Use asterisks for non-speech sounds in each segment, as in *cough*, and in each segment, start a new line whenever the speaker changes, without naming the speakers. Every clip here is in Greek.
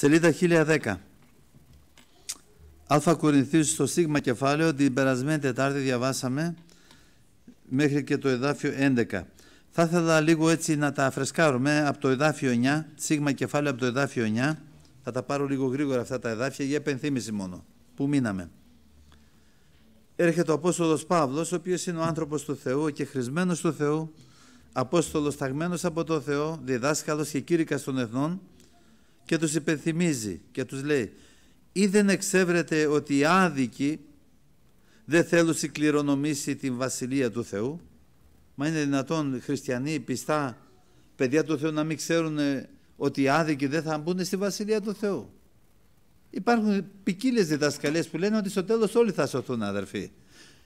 Σελίδα 1010. Αλφα Κορινθίους στο σίγμα κεφάλαιο, την περασμένη Τετάρτη διαβάσαμε μέχρι και το εδάφιο 11. Θα ήθελα λίγο έτσι να τα φρεσκάρουμε από το εδάφιο 9, σίγμα κεφάλαιο από το εδάφιο 9. Θα τα πάρω λίγο γρήγορα αυτά τα εδάφια για επενθύμηση μόνο, που μείναμε. Έρχεται ο απόστολος Παύλος, ο οποίος είναι ο άνθρωπος του Θεού και χρησμένος του Θεού, απόστολος ταγμένος από το Θεό, διδάσκαλος και κήρυκας των εθνών, και τους υπενθυμίζει και τους λέει ή δεν εξεύρεται ότι οι άδικοι δεν θέλουν συγκληρονομήσει την Βασιλεία του Θεού μα είναι δυνατόν χριστιανοί, πιστά, παιδιά του Θεού να μην ξέρουν ε, ότι οι άδικοι δεν θα μπουν στη Βασιλεία του Θεού. Υπάρχουν ποικίλες διδασκαλίες που λένε ότι στο τέλος όλοι θα σωθούν αδερφοί.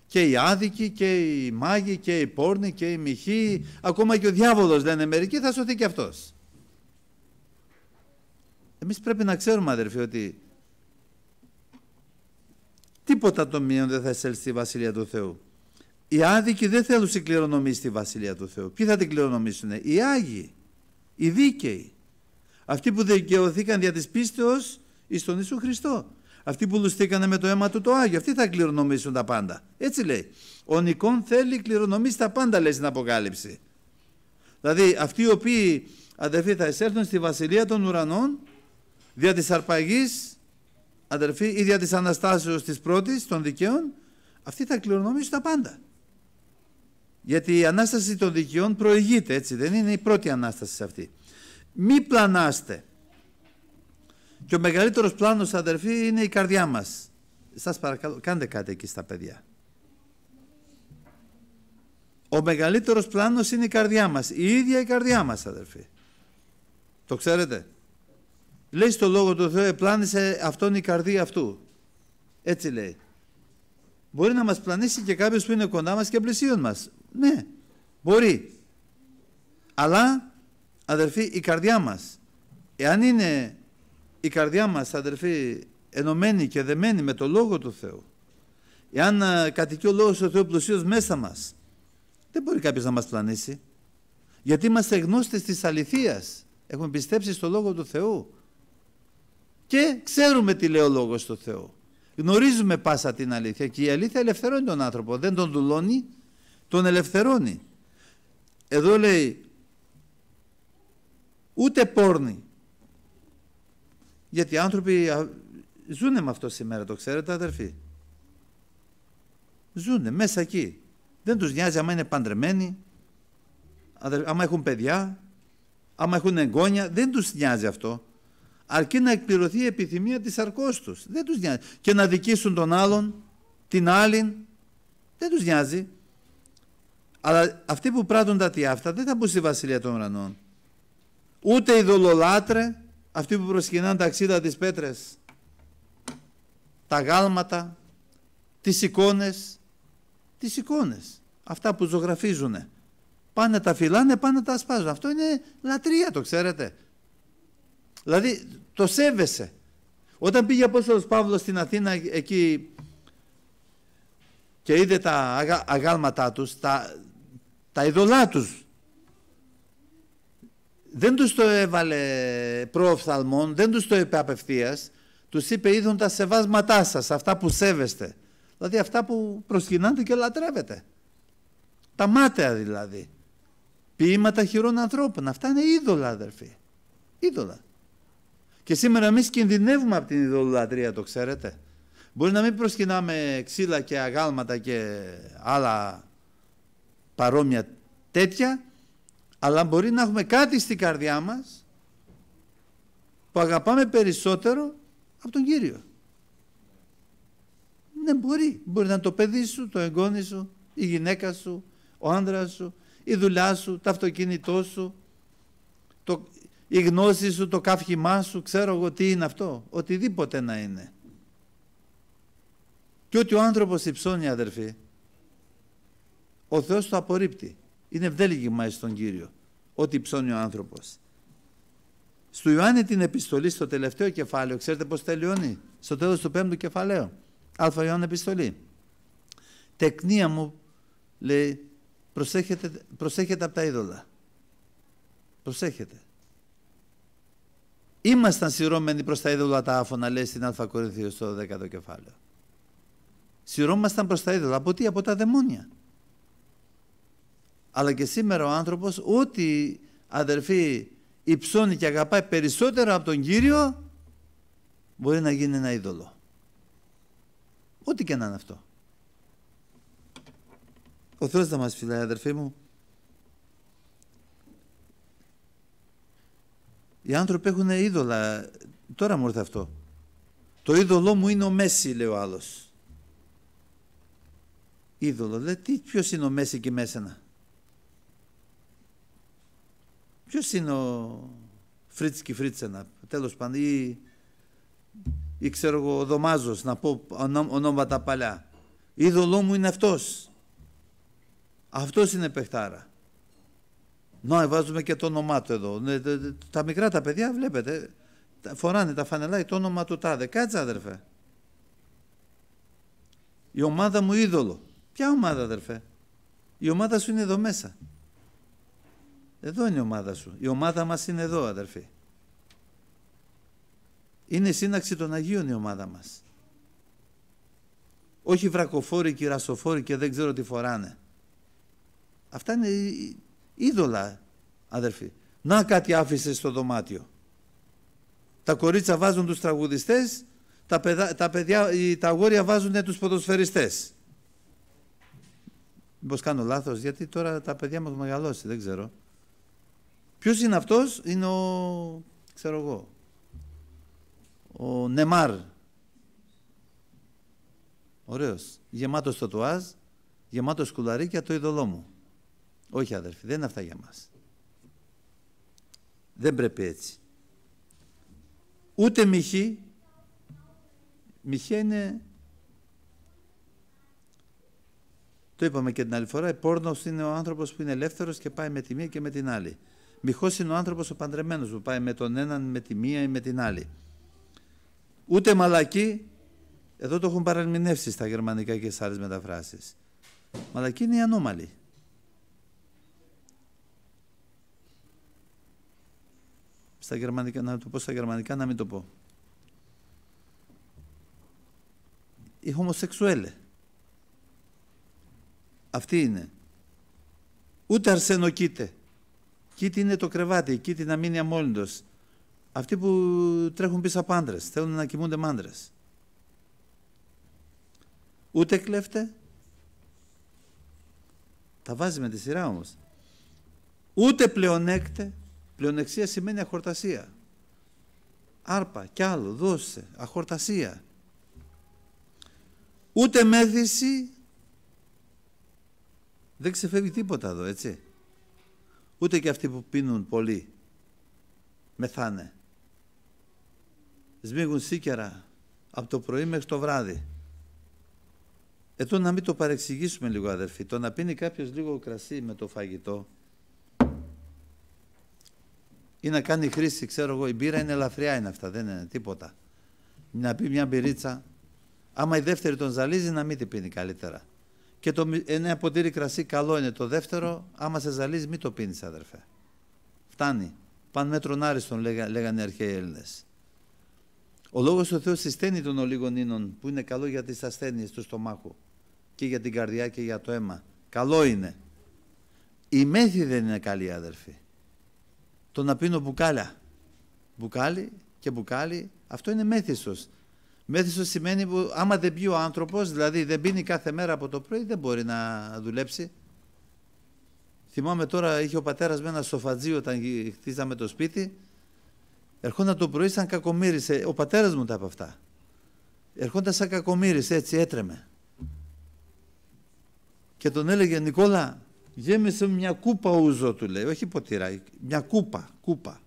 Και οι άδικοι και οι μάγοι και οι πόρνοι και οι μοιχοί, ακόμα και ο διάβολος λένε μερικοί θα σωθεί και αυτός. Εμείς πρέπει να ξέρουμε, αδερφοί, ότι τίποτα το μείον δεν θα εισέλθει στη Βασιλεία του Θεού. Οι άδικοι δεν θέλουν συγκληρονομήσει στη Βασιλεία του Θεού. Ποιοι θα την κληρονομήσουν, οι Άγιοι, οι δίκαιοι. Αυτοί που δικαιωθήκαν δια της πίστεως εις τον Ιησού Χριστό. Αυτοί που λουστήκανε με το αίμα του το Άγιο, αυτοί θα κληρονομήσουν τα πάντα. Έτσι λέει. Ο Νικόν θέλει κληρονομήσει τα πάντα, λέει στην Αποκάλυψη. Δηλαδή, αυτοί οι οποίοι αδερφοί θα εισέλθουν στη βασιλεία των ουρανών, δια της αρπαγής, των δικιών, αυτοί θα κλειδωνόμεις τα πάντα. Γιατί ή δια της Αναστάσεως της πρώτης των δικαίων, αυτή θα κληρονομήσει τα πάντα. Γιατί η Ανάσταση των δικαιών προηγείται, έτσι, δεν είναι η πρώτη Ανάσταση σε αυτή. Μη πλανάστε. Και ο μεγαλύτερος πλάνος, αδερφοί, είναι η καρδιά μας. Σας παρακαλώ, κάντε κάτι εκεί στα παιδιά. Ο μεγαλύτερος πλάνος είναι η καρδιά μας. Η ίδια η καρδιά μας, αδερφοί. Το ξέρετε. Λέει στο Λόγο του Θεού επλάνησε αυτόν η καρδία αυτού. Έτσι λέει. Μπορεί να μας πλανήσει και κάποιος που είναι κοντά μας και πλησίον μας. Ναι, μπορεί. Αλλά, αδερφοί, η καρδιά μας. Εάν είναι η καρδιά μας, αδερφοί, ενωμένη και δεμένη με το Λόγο του Θεού, εάν ε, κατοικεί ο λόγος του Θεού πλουσίως μέσα μας, δεν μπορεί κάποιος να μας πλανήσει. Γιατί είμαστε γνώστες της αληθείας. Έχουμε πιστέψει στο Λόγο του Θεού και ξέρουμε τι λέει ο λόγος του Θεού. Γνωρίζουμε πάσα την αλήθεια και η αλήθεια ελευθερώνει τον άνθρωπο, δεν τον δουλώνει, τον ελευθερώνει. Εδώ λέει ούτε πόρνη. Γιατί οι άνθρωποι ζούνε με αυτό σήμερα, το ξέρετε αδερφοί. Ζούνε μέσα εκεί. Δεν τους νοιάζει άμα είναι παντρεμένοι, άμα έχουν παιδιά, άμα έχουν εγγόνια. Δεν τους νοιάζει αυτό αρκεί να εκπληρωθεί η επιθυμία της αρκός τους. Δεν τους νοιάζει. Και να δικήσουν τον άλλον, την άλλην, δεν τους νοιάζει. Αλλά αυτοί που πράττουν τα αυτά δεν θα μπουν στη βασιλεία των ουρανών. Ούτε οι δολολάτρε, αυτοί που προσκυνάνε τα ξύλα της πέτρες, τα γάλματα, τις εικόνες, τις εικόνες, αυτά που ζωγραφίζουν. Πάνε τα φυλάνε, πάνε τα ασπάζουν. Αυτό είναι λατρεία, το ξέρετε. Δηλαδή το σέβεσαι. Όταν πήγε ο Απόστολος Παύλος στην Αθήνα εκεί και είδε τα αγάλματά τους, τα, τα ειδωλά τους, δεν τους το έβαλε προοφθαλμών, δεν τους το είπε απευθείας, τους είπε είδον τα σεβάσματά σας, αυτά που σέβεστε. Δηλαδή αυτά που προσκυνάτε και λατρεύετε. Τα μάταια δηλαδή. Ποίηματα χειρών ανθρώπων. Αυτά είναι είδωλα αδερφοί. Είδωλα. Και σήμερα εμείς κινδυνεύουμε από την ιδωλολατρία, το ξέρετε. Μπορεί να μην προσκυνάμε ξύλα και αγάλματα και άλλα παρόμοια τέτοια, αλλά μπορεί να έχουμε κάτι στην καρδιά μας που αγαπάμε περισσότερο από τον Κύριο. Ναι, μπορεί. Μπορεί να είναι το παιδί σου, το εγγόνι σου, η γυναίκα σου, ο άντρας σου, η δουλειά σου, το αυτοκίνητό σου, το, η γνώση σου, το καύχημά σου, ξέρω εγώ τι είναι αυτό, οτιδήποτε να είναι. Και ότι ο άνθρωπος υψώνει αδερφοί, ο Θεός το απορρίπτει. Είναι μάλιστα στον Κύριο, ότι υψώνει ο άνθρωπος. Στου Ιωάννη την επιστολή στο τελευταίο κεφάλαιο, ξέρετε πώς τελειώνει, στο τέλος του πέμπτου κεφαλαίου, Α Ιωάννη επιστολή. Τεκνία μου, λέει, προσέχετε, προσέχετε από τα είδωλα. Προσέχετε. Ήμασταν σειρώμενοι προς τα είδωλα τα άφωνα, λέει στην Α κορυφή στο 10ο κεφάλαιο. Σειρώμασταν προς τα είδωλα. Από τι, από τα δαιμόνια. Αλλά και σήμερα ο άνθρωπος, ό,τι αδερφή υψώνει και αγαπάει περισσότερο από τον Κύριο, μπορεί να γίνει ένα είδωλο. Ό,τι και να είναι αυτό. Ο Θεός θα μας φιλάει, αδερφοί μου. Οι άνθρωποι έχουν είδωλα. Τώρα μου ήρθε αυτό. Το είδωλό μου είναι ο Μέση, λέει ο άλλος. Είδωλο. Λέει, τι, ποιος είναι ο Μέση και Μέσανα. Ποιος είναι ο Φρίτς και Φρίτσενα. Τέλος πάντων. Ή, ξέρω εγώ ο Δωμάζος, να πω ονόματα παλιά. Είδωλό μου είναι αυτός. Αυτός είναι παιχτάρα. Να, βάζουμε και το όνομά του εδώ. Ναι, τα μικρά τα παιδιά, βλέπετε, φοράνε τα φανελάκια το όνομα του τάδε. Κάτσε, αδερφέ. Η ομάδα μου είδωλο. Ποια ομάδα, αδερφέ. Η ομάδα σου είναι εδώ μέσα. Εδώ είναι η ομάδα σου. Η ομάδα μας είναι εδώ, αδερφή. Είναι σύναξη των Αγίων η ομάδα μας. Όχι βρακοφόροι, κυρασοφόροι και δεν ξέρω τι φοράνε. Αυτά είναι Είδωλα, αδερφοί. Να κάτι άφησε στο δωμάτιο. Τα κορίτσια βάζουν τους τραγουδιστές, τα, παιδα, τα, τα αγόρια βάζουν τους ποδοσφαιριστές. Μήπως κάνω λάθος, γιατί τώρα τα παιδιά μου μεγαλώσει, δεν ξέρω. Ποιος είναι αυτός, είναι ο, ξέρω εγώ, ο Νεμάρ. Ωραίος, γεμάτος τουάζ, γεμάτος κουλαρίκια, το είδωλό μου. Όχι αδερφοί, δεν είναι αυτά για μας. Δεν πρέπει έτσι. Ούτε μυχή. Μοιχή είναι... Το είπαμε και την άλλη φορά, πόρνος είναι ο άνθρωπος που είναι ελεύθερος και πάει με τη μία και με την άλλη. Μοιχός είναι ο άνθρωπος ο παντρεμένος που πάει με τον έναν, με τη μία ή με την άλλη. Ούτε μαλακή, εδώ το έχουν παραμεινεύσει στα γερμανικά και σε άλλες μεταφράσεις. Μαλακή είναι η ανώμαλη. στα γερμανικά, να το πω στα γερμανικά, να μην το πω. Οι χομοσεξουέλε. Αυτή είναι. Ούτε κείτε. Κίτη είναι το κρεβάτι, κίτη να μείνει αμόλυντος. Αυτοί που τρέχουν πίσω από άντρες, θέλουν να κοιμούνται με Ούτε κλέφτε. Τα βάζει με τη σειρά όμως. Ούτε πλεονέκτε Πλεονεξία σημαίνει αχορτασία. Άρπα κι άλλο, δώσε, αχορτασία. Ούτε μέθηση, δεν ξεφεύγει τίποτα εδώ, έτσι. Ούτε και αυτοί που πίνουν πολύ, μεθάνε. Σμίγουν σίκερα από το πρωί μέχρι το βράδυ. Εδώ να μην το παρεξηγήσουμε λίγο αδερφοί, το να πίνει κάποιος λίγο κρασί με το φαγητό, ή να κάνει χρήση, ξέρω εγώ, η μπύρα είναι ελαφριά είναι αυτά, δεν είναι τίποτα. Να πει μια μπυρίτσα, άμα η δεύτερη τον ζαλίζει να μην την πίνει καλύτερα. Και το ένα ε, ποτήρι κρασί καλό είναι το δεύτερο, άμα σε ζαλίζει μην το πίνεις αδερφέ. Φτάνει. Παν μέτρων άριστον λέγανε οι αρχαίοι Έλληνες. Ο λόγος του Θεού συσταίνει των ολίγων ίνων που είναι καλό για τις ασθένειες του στομάχου και για την καρδιά και για το αίμα. Καλό είναι. Η μέθη δεν είναι καλή αδερφή το να πίνω μπουκάλια. Μπουκάλι και μπουκάλι, αυτό είναι μέθιστος. Μέθιστος σημαίνει που άμα δεν πει ο άνθρωπος, δηλαδή δεν πίνει κάθε μέρα από το πρωί, δεν μπορεί να δουλέψει. Θυμάμαι τώρα, είχε ο πατέρας με ένα σοφατζί όταν χτίζαμε το σπίτι. Ερχόταν το πρωί σαν κακομύρισε, ο πατέρας μου τα από αυτά. Ερχόταν σαν κακομύρισε, έτσι έτρεμε. Και τον έλεγε, Νικόλα, γέμισε μια κούπα ούζο του λέει, όχι ποτηράκι, μια κούπα, κούπα.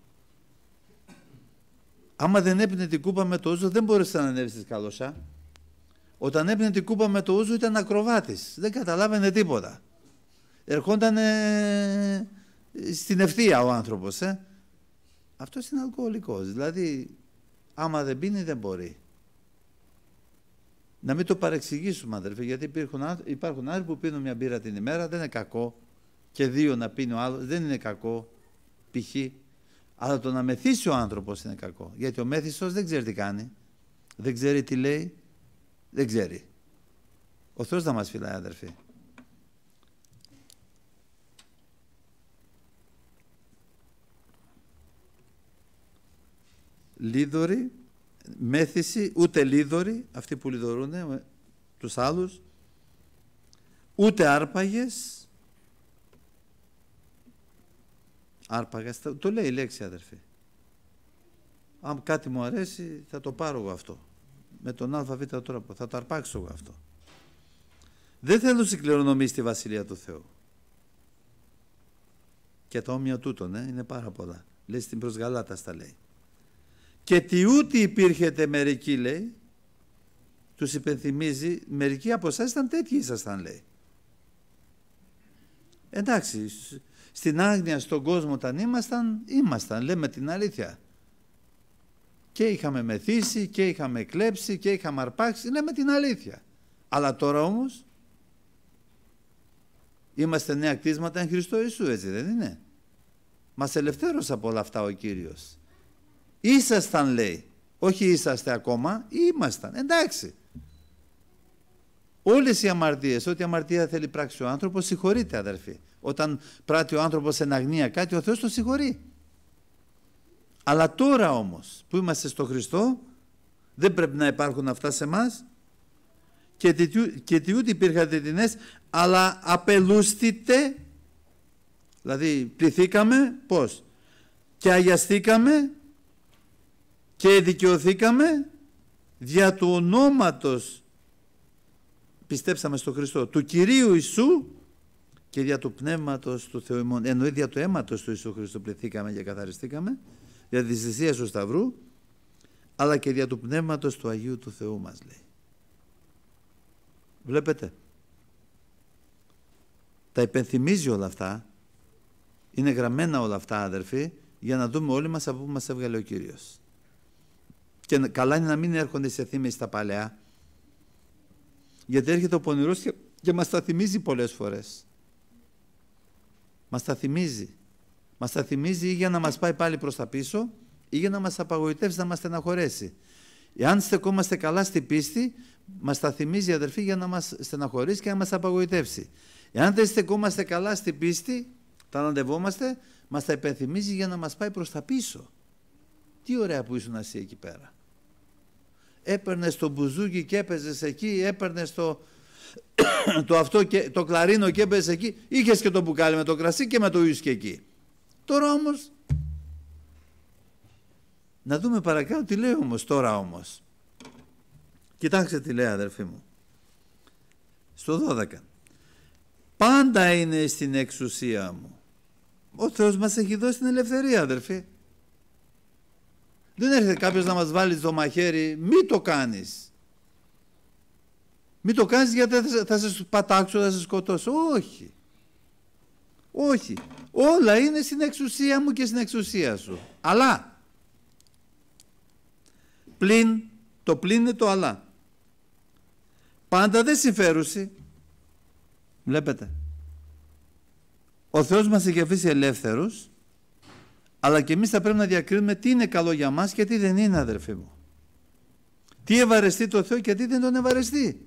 Άμα δεν έπινε την κούπα με το ούζο δεν μπορούσε να ανέβεις τη καλωσά. Όταν έπινε την κούπα με το ούζο ήταν ακροβάτης, δεν καταλάβαινε τίποτα. Ερχόταν ε, στην ευθεία ο άνθρωπος. Ε. Αυτός είναι αλκοολικός, δηλαδή άμα δεν πίνει δεν μπορεί να μην το παρεξηγήσουμε, αδερφέ, γιατί υπάρχουν, άνθρωποι που πίνουν μια μπύρα την ημέρα, δεν είναι κακό. Και δύο να πίνει ο άλλος, δεν είναι κακό. Π.χ. Αλλά το να μεθύσει ο άνθρωπος είναι κακό. Γιατί ο μέθησος δεν ξέρει τι κάνει. Δεν ξέρει τι λέει. Δεν ξέρει. Ο Θεός να μας φυλάει αδερφή. Λίδωροι μέθηση, ούτε λίδωροι, αυτοί που λιδωρούν ε, τους άλλους, ούτε άρπαγες, άρπαγες, το λέει η λέξη αδερφή. Αν κάτι μου αρέσει θα το πάρω εγώ αυτό. Με τον αβ τρόπο θα το αρπάξω εγώ αυτό. Δεν θέλω συγκληρονομήσει τη Βασιλεία του Θεού. Και τα όμοια τούτων, ε, είναι πάρα πολλά. Λέει στην προς Γαλάτας τα λέει και τι ούτε υπήρχετε μερικοί λέει τους υπενθυμίζει μερικοί από εσάς ήταν τέτοιοι ήσασταν λέει εντάξει στην άγνοια στον κόσμο όταν ήμασταν ήμασταν λέμε την αλήθεια και είχαμε μεθύσει και είχαμε κλέψει και είχαμε αρπάξει λέμε την αλήθεια αλλά τώρα όμως είμαστε νέα κτίσματα εν Χριστώ Ιησού έτσι δεν είναι μας ελευθέρωσε από όλα αυτά ο Κύριος Ήσασταν λέει. Όχι είσαστε ακόμα, ήμασταν. Εντάξει. Όλες οι αμαρτίες, ό,τι αμαρτία θέλει πράξει ο άνθρωπος, συγχωρείται αδερφοί. Όταν πράττει ο άνθρωπος σε αγνία κάτι, ο Θεός το συγχωρεί. Αλλά τώρα όμως που είμαστε στο Χριστό, δεν πρέπει να υπάρχουν αυτά σε εμά. Και, και τι ούτε υπήρχαν τετινές, αλλά απελούστητε, δηλαδή πληθήκαμε, πώς, και αγιαστήκαμε και δικαιωθήκαμε δια του ονόματος πιστέψαμε στο Χριστό του Κυρίου Ιησού και δια του πνεύματος του Θεού ημών εννοεί δια του αίματος του Ιησού Χριστού πληθήκαμε και καθαριστήκαμε δια της θυσίας του Σταυρού αλλά και δια του πνεύματος του Αγίου του Θεού μας λέει βλέπετε τα υπενθυμίζει όλα αυτά είναι γραμμένα όλα αυτά αδερφοί για να δούμε όλοι μας από πού μας έβγαλε ο Κύριος και καλά είναι να μην έρχονται σε θύμες στα παλαιά. Γιατί έρχεται ο πονηρός και, και μας τα θυμίζει πολλές φορές. Μας τα θυμίζει. Μας τα θυμίζει ή για να μας πάει πάλι προς τα πίσω ή για να μας απαγοητεύσει, να μας στεναχωρέσει. Εάν στεκόμαστε καλά στην πίστη, μας τα θυμίζει αδερφή για να μας στεναχωρήσει και να μας απαγοητεύσει. Εάν δεν στεκόμαστε καλά στην πίστη, τα αναντευόμαστε, μας τα υπενθυμίζει για να μας πάει προς τα πίσω. Τι ωραία που ήσουν εσύ εκεί πέρα έπαιρνε το μπουζούκι και έπαιζες εκεί, έπαιρνε το, *coughs* το, αυτό και, το κλαρίνο και έπαιζες εκεί, είχες και το μπουκάλι με το κρασί και με το ουίσκι εκεί. Τώρα όμως. Να δούμε παρακάτω τι λέει όμως τώρα όμως. Κοιτάξτε τι λέει αδερφή μου. Στο 12. Πάντα είναι στην εξουσία μου. Ο Θεός μας έχει δώσει την ελευθερία αδερφοί. Δεν έρχεται κάποιος να μας βάλει το μαχαίρι. Μη το κάνεις. Μη το κάνεις γιατί θα σε πατάξω, θα σε σκοτώσω. Όχι. Όχι. Όλα είναι στην εξουσία μου και στην εξουσία σου. Αλλά. Πλην. Το πλην είναι το αλλά. Πάντα δεν συμφέρουσε, Βλέπετε. Ο Θεός μας έχει αφήσει ελεύθερους αλλά και εμείς θα πρέπει να διακρίνουμε τι είναι καλό για μας και τι δεν είναι αδερφοί μου. Τι ευαρεστεί το Θεό και τι δεν τον ευαρεστεί.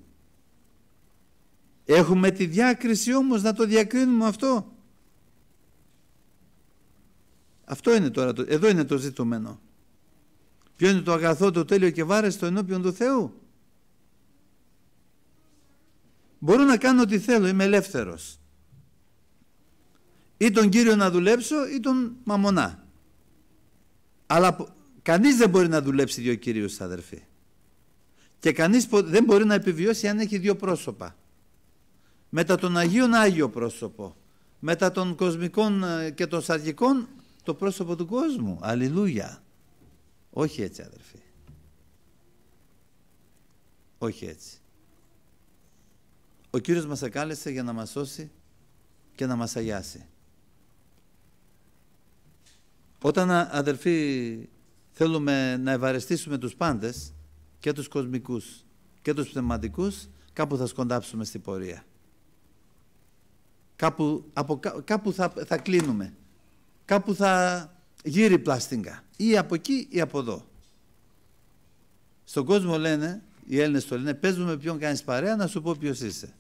Έχουμε τη διάκριση όμως να το διακρίνουμε αυτό. Αυτό είναι τώρα, το, εδώ είναι το ζητούμενο. Ποιο είναι το αγαθό, το τέλειο και βάρεστο ενώπιον του Θεού. Μπορώ να κάνω ό,τι θέλω, είμαι ελεύθερος. Ή τον Κύριο να δουλέψω ή τον μαμονά. Αλλά κανείς δεν μπορεί να δουλέψει δύο Κύριους αδερφοί. Και κανείς δεν μπορεί να επιβιώσει αν έχει δύο πρόσωπα. Μετά τον Αγίον Άγιο πρόσωπο. Μετά των κοσμικών ε, και των σαργικών το πρόσωπο του κόσμου. Αλληλούια. Όχι έτσι αδερφοί. Όχι έτσι. Ο Κύριος μας ακάλεσε για να μας σώσει και να μας αγιάσει. Όταν αδελφοί θέλουμε να ευαρεστήσουμε τους πάντες και τους κοσμικούς και τους πνευματικούς κάπου θα σκοντάψουμε στην πορεία. Κάπου, από, κάπου θα, θα κλείνουμε. Κάπου θα γύρει πλάστιγκα. Ή από εκεί ή από εδώ. Στον κόσμο λένε, οι Έλληνες το λένε, παίζουμε μου με ποιον κάνεις παρέα να σου πω ποιος είσαι.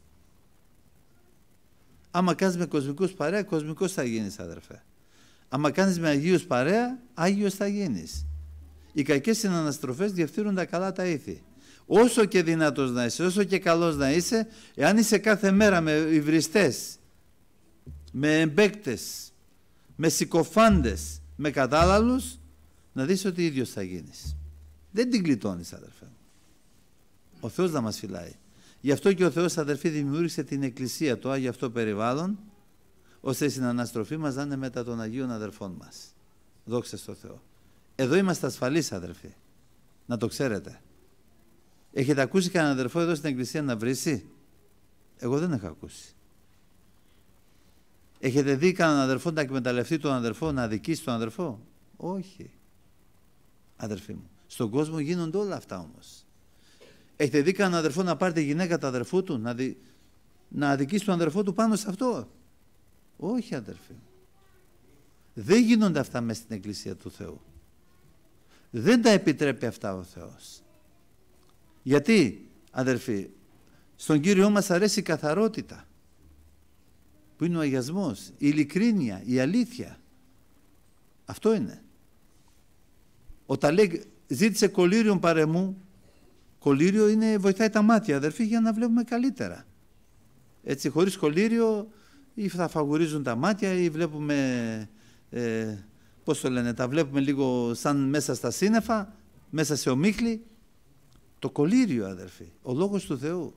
Άμα κάνεις με κοσμικούς παρέα, κοσμικός θα γίνεις αδερφέ. Άμα κάνεις με Αγίους παρέα, άγιος θα γίνεις. Οι κακές συναναστροφές διευθύνουν τα καλά τα ήθη. Όσο και δυνατός να είσαι, όσο και καλός να είσαι, εάν είσαι κάθε μέρα με υβριστές, με εμπέκτες, με συκοφάντες, με κατάλαλους, να δεις ότι ίδιος θα γίνεις. Δεν την κλειτώνει, αδερφέ μου. Ο Θεός να μας φυλάει. Γι' αυτό και ο Θεός αδερφή δημιούργησε την Εκκλησία, το Άγιο αυτό περιβάλλον, ώστε στην αναστροφή μας να είναι μετά των Αγίων αδερφών μας. Δόξα στο Θεό. Εδώ είμαστε ασφαλείς αδερφοί. Να το ξέρετε. Έχετε ακούσει κανέναν αδερφό εδώ στην εκκλησία να βρίσει. Εγώ δεν έχω ακούσει. Έχετε δει κανέναν αδερφό να εκμεταλλευτεί τον αδερφό, να αδικήσει τον αδερφό. Όχι. Αδερφοί μου. Στον κόσμο γίνονται όλα αυτά όμως. Έχετε δει κανέναν αδερφό να πάρει τη γυναίκα του αδερφού του, να, δι... να αδικήσει τον αδερφό του πάνω σε αυτό. Όχι αδερφέ μου. Δεν γίνονται αυτά μέσα στην Εκκλησία του Θεού. Δεν τα επιτρέπει αυτά ο Θεός. Γιατί αδερφοί, στον Κύριο μας αρέσει η καθαρότητα που είναι ο αγιασμός, η ειλικρίνεια, η αλήθεια. Αυτό είναι. Όταν λέει ζήτησε κολύριον παρεμού, κολύριο είναι, βοηθάει τα μάτια αδερφοί για να βλέπουμε καλύτερα. Έτσι χωρίς κολύριο ή θα φαγουρίζουν τα μάτια ή βλέπουμε, ε, πώς το λένε, τα βλέπουμε λίγο σαν μέσα στα σύννεφα, μέσα σε ομίχλη. Το κολύριο, αδερφοί, ο Λόγος του Θεού.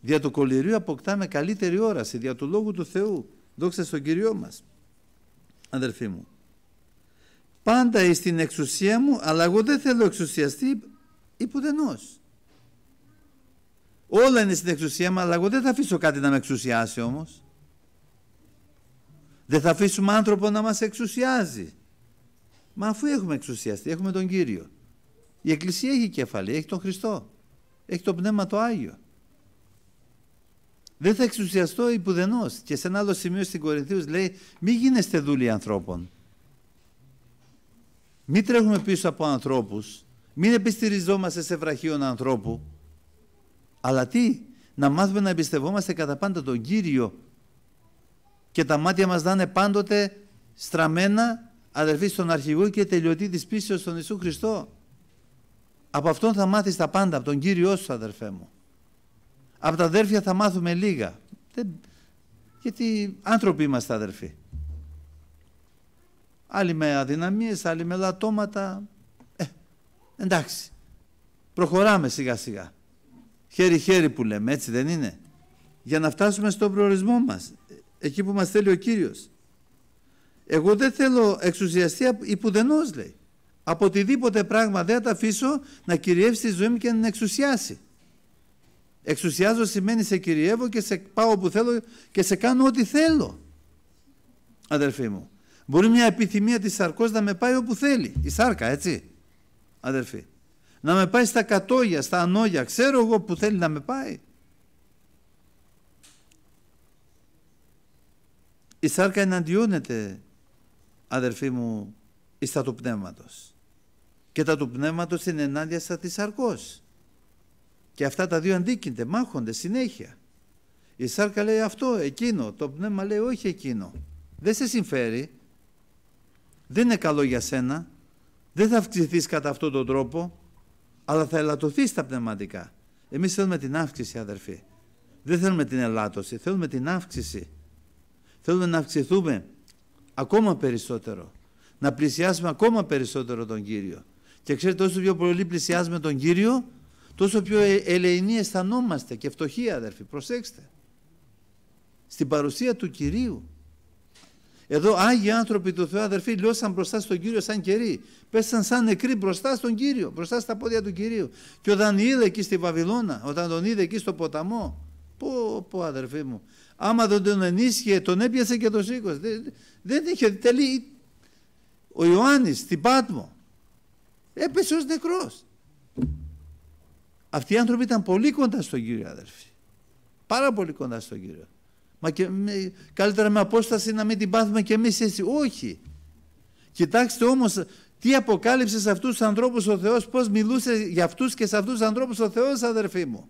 Δια το κολυρίου αποκτάμε καλύτερη όραση, δια του Λόγου του Θεού. Δόξα στον Κυριό μας, αδερφοί μου. Πάντα εις την εξουσία μου, αλλά εγώ δεν θέλω εξουσιαστή υπουδενός. Όλα είναι στην εξουσία μα, αλλά εγώ δεν θα αφήσω κάτι να με εξουσιάσει όμως. Δεν θα αφήσουμε άνθρωπο να μας εξουσιάζει. Μα αφού έχουμε εξουσιαστεί, έχουμε τον Κύριο. Η Εκκλησία έχει κεφαλή, έχει τον Χριστό. Έχει το Πνεύμα το Άγιο. Δεν θα εξουσιαστώ υπουδενός. Και σε ένα άλλο σημείο στην Κορινθίους λέει: Μην γίνεστε δούλοι ανθρώπων. Μην τρέχουμε πίσω από ανθρώπους. Μην επιστηριζόμαστε σε βραχίων ανθρώπου. Αλλά τι, να μάθουμε να εμπιστευόμαστε κατά πάντα τον Κύριο και τα μάτια μας να είναι πάντοτε στραμμένα αδερφοί στον αρχηγό και τελειωτή της πίστεως στον Ιησού Χριστό. Από αυτόν θα μάθεις τα πάντα, από τον Κύριό σου αδερφέ μου. Από τα αδέρφια θα μάθουμε λίγα. Γιατί άνθρωποι είμαστε αδερφοί. Άλλοι με αδυναμίες, άλλοι με λατώματα. Ε, εντάξει. Προχωράμε σιγά σιγά. Χέρι-χέρι που λέμε, έτσι δεν είναι. Για να φτάσουμε στον προορισμό μας, εκεί που μας θέλει ο Κύριος. Εγώ δεν θέλω η υπουδενός λέει. Από οτιδήποτε πράγμα δεν θα τα αφήσω να κυριεύσει τη ζωή μου και να την εξουσιάσει. Εξουσιάζω σημαίνει σε κυριεύω και σε πάω όπου θέλω και σε κάνω ό,τι θέλω. Αδερφοί μου. Μπορεί μια επιθυμία της σαρκός να με πάει όπου θέλει. Η σάρκα, έτσι. Αδερφοί να με πάει στα κατόγια, στα ανόγια, ξέρω εγώ που θέλει να με πάει. Η σάρκα εναντιώνεται, αδερφοί μου, εις τα του πνεύματος. Και τα του πνεύματος είναι ενάντια στα της σαρκός. Και αυτά τα δύο αντίκυνται, μάχονται συνέχεια. Η σάρκα λέει αυτό, εκείνο, το πνεύμα λέει όχι εκείνο. Δεν σε συμφέρει, δεν είναι καλό για σένα, δεν θα αυξηθείς κατά αυτόν τον τρόπο, αλλά θα ελαττωθείς στα πνευματικά. Εμείς θέλουμε την αύξηση, αδερφοί. Δεν θέλουμε την ελάττωση, θέλουμε την αύξηση. Θέλουμε να αυξηθούμε ακόμα περισσότερο. Να πλησιάσουμε ακόμα περισσότερο τον Κύριο. Και ξέρετε, όσο πιο πολύ πλησιάζουμε τον Κύριο, τόσο πιο ε, ελεηνοί αισθανόμαστε και φτωχοί, αδερφοί. Προσέξτε. Στην παρουσία του Κυρίου. Εδώ Άγιοι άνθρωποι του Θεού αδερφοί λιώσαν μπροστά στον Κύριο σαν κερί. Πέσαν σαν νεκροί μπροστά στον Κύριο, μπροστά στα πόδια του Κυρίου. Και όταν είδε εκεί στη Βαβυλώνα, όταν τον είδε εκεί στο ποταμό, πω, πω αδερφοί μου, άμα δεν τον ενίσχυε, τον έπιασε και τον σήκωσε. Δεν, δεν είχε τελεί. Ο Ιωάννης στην Πάτμο έπεσε ως νεκρός. Αυτοί οι άνθρωποι ήταν πολύ κοντά στον Κύριο αδερφοί. Πάρα πολύ κοντά στον Κύριο. Μα και με, καλύτερα με απόσταση να μην την πάθουμε κι εμείς έτσι. Όχι. Κοιτάξτε όμως τι αποκάλυψε σε αυτούς τους ανθρώπους ο Θεός, πώς μιλούσε για αυτούς και σε αυτούς τους ανθρώπους ο Θεός αδερφοί μου.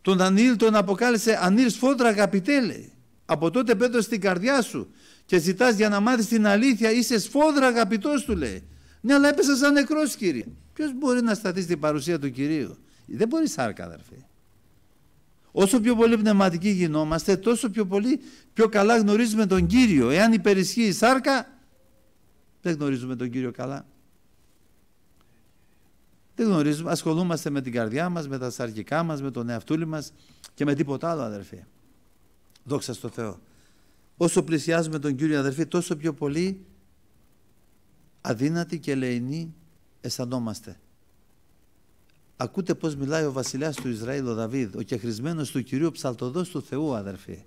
Τον Ανίλ τον αποκάλυψε Ανίλ σφόντρα αγαπητέ λέει. Από τότε πέτω στην καρδιά σου και ζητάς για να μάθεις την αλήθεια, είσαι σφόδρα αγαπητός του λέει. Ναι, αλλά έπεσε σαν νεκρός κύριε. Ποιος μπορεί να σταθείς στην παρουσία του κυρίου, Δεν μπορεί σάρκα, αδερφέ. Όσο πιο πολύ πνευματικοί γινόμαστε, τόσο πιο πολύ πιο καλά γνωρίζουμε τον Κύριο. Εάν υπερισχύει η σάρκα, δεν γνωρίζουμε τον Κύριο καλά. Δεν γνωρίζουμε, ασχολούμαστε με την καρδιά μας, με τα σαρκικά μας, με τον εαυτούλη μας και με τίποτα άλλο αδερφέ. Δόξα στο Θεό. Όσο πλησιάζουμε τον Κύριο αδερφή, τόσο πιο πολύ αδύνατοι και ελεηνοί αισθανόμαστε. Ακούτε πώς μιλάει ο βασιλιάς του Ισραήλ ο Δαβίδ, ο κεχρισμένος του Κυρίου ψαλτοδός του Θεού αδερφέ.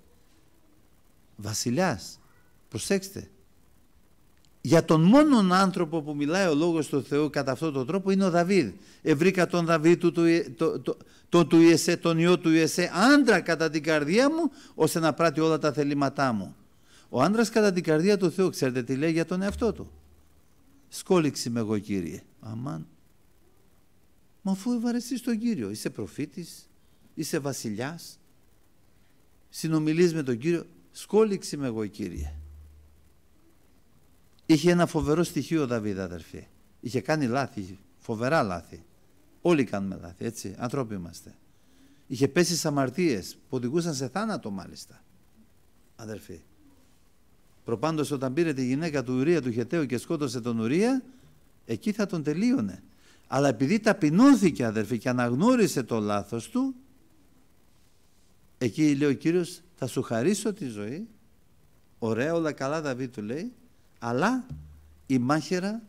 Βασιλιάς, προσέξτε. Για τον μόνον άνθρωπο που μιλάει ο λόγος του Θεού κατά αυτόν τον τρόπο είναι ο Δαβίδ. Ευρήκα τον Δαβίδ του, το, το, το, του Ιεσέ, τον ιό του Ιεσέ, άντρα κατά την καρδία μου, ώστε να πράττει όλα τα θελήματά μου. Ο άντρας κατά την καρδία του Θεού, ξέρετε τι λέει για τον εαυτό του. Σκόληξη με εγώ κύριε. Αμάν. Μα αφού ευαρεστείς τον Κύριο, είσαι προφήτης, είσαι βασιλιάς, συνομιλείς με τον Κύριο, σκόληξη με εγώ Κύριε. Είχε ένα φοβερό στοιχείο ο Δαβίδ αδερφή Είχε κάνει λάθη, φοβερά λάθη. Όλοι κάνουμε λάθη, έτσι, ανθρώποι είμαστε. Είχε πέσει σε αμαρτίες που οδηγούσαν σε θάνατο μάλιστα. αδερφή Προπάντως όταν πήρε τη γυναίκα του Ουρία του Χεταίου και σκότωσε τον Ουρία, εκεί θα τον τελείωνε. Αλλά επειδή ταπεινώθηκε αδερφή και αναγνώρισε το λάθος του, εκεί λέει ο Κύριος θα σου χαρίσω τη ζωή, ωραία όλα καλά Δαβί του λέει, αλλά η μάχαιρα